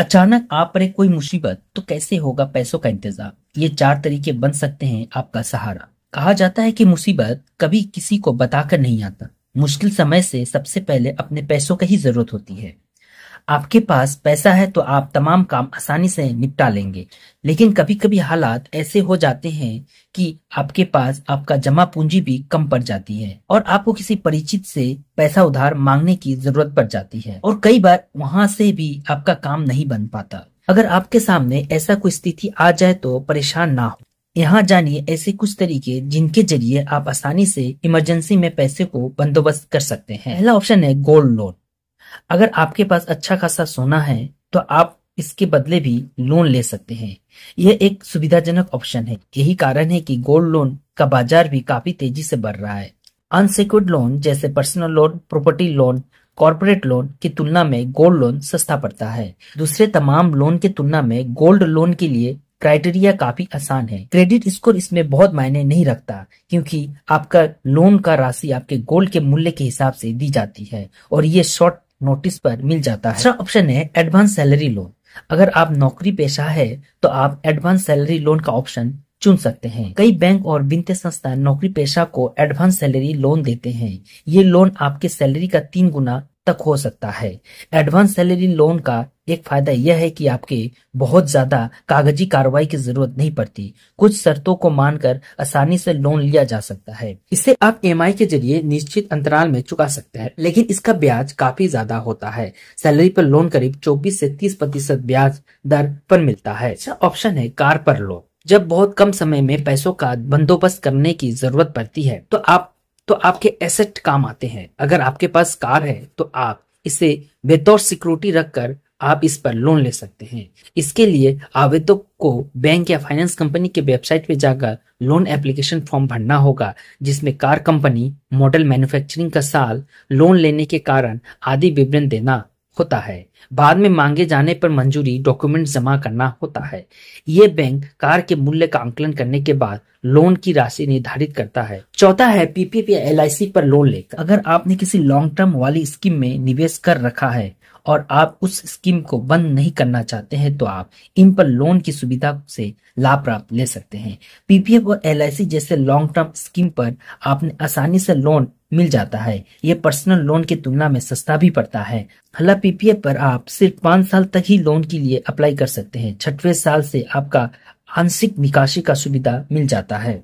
अचानक आप पर कोई मुसीबत तो कैसे होगा पैसों का इंतजाम ये चार तरीके बन सकते हैं आपका सहारा कहा जाता है कि मुसीबत कभी किसी को बताकर नहीं आता मुश्किल समय से सबसे पहले अपने पैसों की ही जरूरत होती है आपके पास पैसा है तो आप तमाम काम आसानी से निपटा लेंगे लेकिन कभी कभी हालात ऐसे हो जाते हैं कि आपके पास आपका जमा पूंजी भी कम पड़ जाती है और आपको किसी परिचित से पैसा उधार मांगने की जरूरत पड़ जाती है और कई बार वहाँ से भी आपका काम नहीं बन पाता अगर आपके सामने ऐसा कोई स्थिति आ जाए तो परेशान ना हो यहाँ जानिए ऐसे कुछ तरीके जिनके जरिए आप आसानी से इमरजेंसी में पैसे को बंदोबस्त कर सकते हैं पहला ऑप्शन है गोल्ड लोन अगर आपके पास अच्छा खासा सोना है तो आप इसके बदले भी लोन ले सकते हैं यह एक सुविधाजनक ऑप्शन है यही कारण है कि गोल्ड लोन का बाजार भी काफी तेजी से बढ़ रहा है अनसिक्योर्ड लोन जैसे personal loan property loan corporate loan की तुलना में गोल्ड लोन सस्ता पड़ता है दूसरे तमाम लोन की तुलना में गोल्ड लोन के लिए क्राइटेरिया काफी आसान है क्रेडिट स्कोर इसमें बहुत मायने नहीं रखता क्योंकि आपका लोन का राशि आपके गोल्ड के मूल्य के हिसाब से दी जाती है और ये शॉर्ट नोटिस पर मिल जाता है ऑप्शन है एडवांस सैलरी लोन अगर आप नौकरी पेशा है तो आप एडवांस सैलरी लोन का ऑप्शन चुन सकते हैं कई बैंक और वित्तीय संस्थान नौकरी पेशा को एडवांस सैलरी लोन देते हैं ये लोन आपके सैलरी का तीन गुना तक हो सकता है एडवांस सैलरी लोन का एक फायदा यह है कि आपके बहुत ज्यादा कागजी कार्रवाई की जरूरत नहीं पड़ती कुछ शर्तों को मानकर आसानी से लोन लिया जा सकता है इसे आप एम e के जरिए निश्चित अंतराल में चुका सकते हैं लेकिन इसका ब्याज काफी ज्यादा होता है सैलरी पर लोन करीब चौबीस से तीस प्रतिशत ब्याज दर पर मिलता है अच्छा ऑप्शन है कार पर लोन जब बहुत कम समय में पैसों का बंदोबस्त करने की जरूरत पड़ती है तो आप तो आपके एसेट काम आते हैं अगर आपके पास कार है तो आप इसे बेतौर सिक्योरिटी रखकर आप इस पर लोन ले सकते हैं इसके लिए आवेदक को बैंक या फाइनेंस कंपनी के वेबसाइट पर जाकर लोन एप्लीकेशन फॉर्म भरना होगा जिसमें कार कंपनी मॉडल मैन्युफैक्चरिंग का साल लोन लेने के कारण आदि विवरण देना होता है बाद में मांगे जाने पर मंजूरी डॉक्यूमेंट जमा करना होता है ये बैंक कार के मूल्य का आंकलन करने के बाद लोन की राशि निर्धारित करता है चौथा है पीपीपी एल पर लोन लेकर अगर आपने किसी लॉन्ग टर्म वाली स्कीम में निवेश कर रखा है और आप उस स्कीम को बंद नहीं करना चाहते हैं तो आप इन पर लोन की सुविधा से लाभ प्राप्त ले सकते हैं पीपीएफ और एल जैसे लॉन्ग टर्म स्कीम पर आपने आसानी से लोन मिल जाता है ये पर्सनल लोन की तुलना में सस्ता भी पड़ता है हला पीपीएफ पर आप सिर्फ पाँच साल तक ही लोन के लिए अप्लाई कर सकते हैं छठवें साल से आपका आंशिक निकासी का सुविधा मिल जाता है